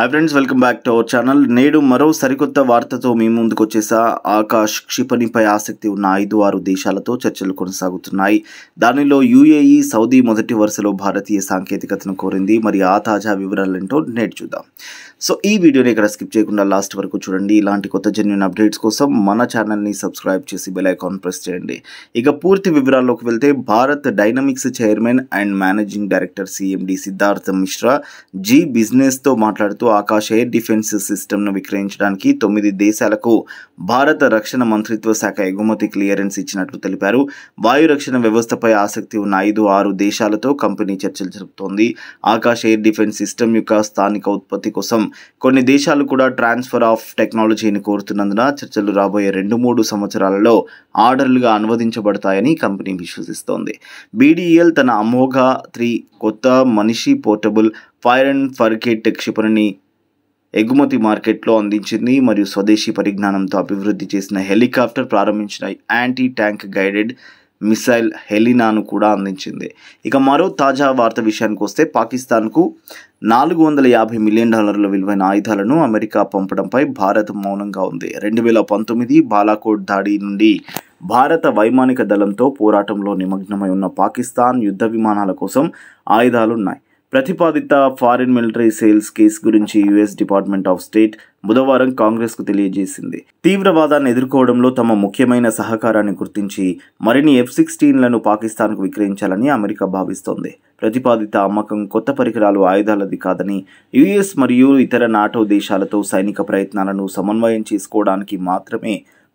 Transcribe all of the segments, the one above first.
hi friends welcome back to our channel నేడు మరో సరికొత్త వార్తతో మీ ముందుకు వచ్చేసా ఆకాష్ క్షిపణిపై ఆసక్తి ఉన్న ఐదు ఆరు దేశాలతో చర్చలు కొనసాగుతున్నాయి దానిలో యూఏఈ సౌదీ మొదటి వరుసలో భారతీయ సాంకేతికతను కోరింది మరి ఆ తాజా వివరాలేంటో నేడు చూద్దాం సో ఈ వీడియోని ఇక్కడ స్కిప్ చేయకుండా లాస్ట్ వరకు చూడండి ఇలాంటి కొత్త జెన్యున్ అప్డేట్స్ కోసం మన ఛానల్ని సబ్స్క్రైబ్ చేసి బెల్ ఐకాన్ ప్రెస్ చేయండి ఇక పూర్తి వివరాల్లోకి వెళ్తే Bharat dynamics chairman and managing director CMD Siddhartha Mishra Zee బిజినెస్తో మాట్లాడుతూ ఆకాశ ఎయిర్ డిఫెన్స్ సిస్టమ్ను విక్రయించడానికి తొమ్మిది దేశాలకు భారత రక్షణ మంత్రిత్వ శాఖ ఎగుమతి క్లియరెన్స్ ఇచ్చినట్లు తెలిపారు వాయు రక్షణ వ్యవస్థపై ఆసక్తి ఉన్న ఐదు ఆరు దేశాలతో కంపెనీ చర్చలు జరుపుతోంది ఆకాశ ఎయిర్ డిఫెన్స్ సిస్టమ్ యొక్క స్థానిక ఉత్పత్తి కోసం కొన్ని దేశాలు కూడా ట్రాన్స్ఫర్ ఆఫ్ టెక్నాలజీని కోరుతున్నందున చర్చలు రాబోయే రెండు మూడు సంవత్సరాలలో ఆర్డర్లుగా అనువదించబడతాయని కంపెనీ విశ్వసిస్తోంది బీడీఎల్ తన అమోఘ త్రీ కొత్త మనిషి పోర్టబుల్ ఫైర్ అండ్ ఫర్కెట్ క్షిపణిని ఎగుమతి మార్కెట్లో అందించింది మరియు స్వదేశీ పరిజ్ఞానంతో అభివృద్ధి చేసిన హెలికాప్టర్ ప్రారంభించిన యాంటీ ట్యాంక్ గైడెడ్ మిసైల్ హెలినాను కూడా అందించింది ఇక మరో తాజా వార్త విషయానికి వస్తే పాకిస్తాన్కు నాలుగు వందల యాభై మిలియన్ డాలర్ల విలువైన ఆయుధాలను అమెరికా పంపడంపై భారత్ మౌనంగా ఉంది రెండు వేల పంతొమ్మిది బాలాకోట్ దాడి నుండి భారత వైమానిక దళంతో పోరాటంలో నిమగ్నమై ఉన్న పాకిస్తాన్ యుద్ధ విమానాల కోసం ఆయుధాలున్నాయి ప్రతిపాదిత ఫారిన్ మిలిటరీ సేల్స్ కేసు గురించి యుఎస్ డిపార్ట్మెంట్ ఆఫ్ స్టేట్ బుధవారం కాంగ్రెస్కు తెలియజేసింది తీవ్రవాదాన్ని ఎదుర్కోవడంలో తమ ముఖ్యమైన సహకారాన్ని గుర్తించి మరిన్ని ఎఫ్ సిక్స్టీన్లను పాకిస్తాన్కు విక్రయించాలని అమెరికా భావిస్తోంది ప్రతిపాదిత అమ్మకం కొత్త పరికరాలు ఆయుధాలది కాదని యుఎస్ మరియు ఇతర నాటో దేశాలతో సైనిక ప్రయత్నాలను సమన్వయం చేసుకోవడానికి మాత్రమే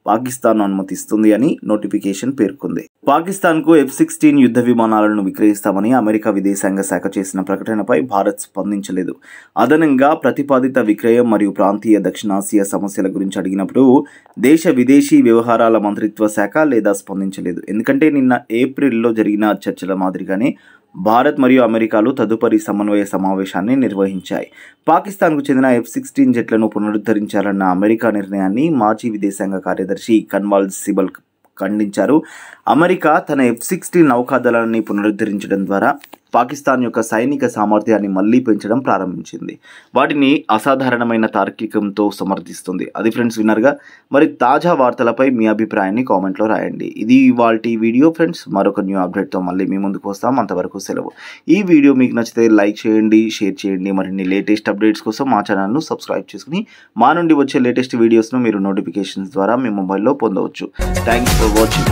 పాకిస్తాన్ అనుమతిస్తుంది అని నోటిఫికేషన్ పేర్కొంది పాకిస్తాన్కు ఎఫ్ సిక్స్టీన్ యుద్ధ విమానాలను విక్రయిస్తామని అమెరికా విదేశాంగ శాఖ చేసిన ప్రకటనపై భారత్ స్పందించలేదు అదనంగా ప్రతిపాదిత విక్రయం మరియు ప్రాంతీయ దక్షిణాసియా సమస్యల గురించి అడిగినప్పుడు దేశ విదేశీ వ్యవహారాల మంత్రిత్వ శాఖ లేదా స్పందించలేదు ఎందుకంటే నిన్న ఏప్రిల్లో జరిగిన చర్చల మాదిరిగానే భారత్ మరియు అమెరికాలు తదుపరి సమన్వయ సమావేశాన్ని నిర్వహించాయి పాకిస్తాన్కు చెందిన ఎఫ్ సిక్స్టీన్ జెట్లను పునరుద్ధరించాలన్న అమెరికా నిర్ణయాన్ని మాజీ విదేశాంగ కార్యదర్శి కన్వాల్ సిబల్ ఖండించారు అమెరికా తన ఎఫ్ సిక్స్టీన్ నౌకాదళాన్ని పునరుద్ధరించడం ద్వారా పాకిస్తాన్ యొక్క సైనిక సామర్థ్యాన్ని మళ్ళీ పెంచడం ప్రారంభించింది వాటిని అసాధారణమైన తార్కికంతో సమర్థిస్తుంది అది ఫ్రెండ్స్ విన్నర్గా మరి తాజా వార్తలపై మీ అభిప్రాయాన్ని కామెంట్లో రాయండి ఇది వాళ్ళ వీడియో ఫ్రెండ్స్ మరొక న్యూ అప్డేట్తో మళ్ళీ మీ ముందుకు వస్తాం అంతవరకు సెలవు ఈ వీడియో మీకు నచ్చితే లైక్ చేయండి షేర్ చేయండి మరిన్ని లేటెస్ట్ అప్డేట్స్ కోసం మా ఛానల్ను సబ్స్క్రైబ్ చేసుకుని మా నుండి వచ్చే లేటెస్ట్ వీడియోస్ను మీరు నోటిఫికేషన్స్ ద్వారా మీ మొబైల్లో పొందవచ్చు థ్యాంక్స్ ఫర్ వాచింగ్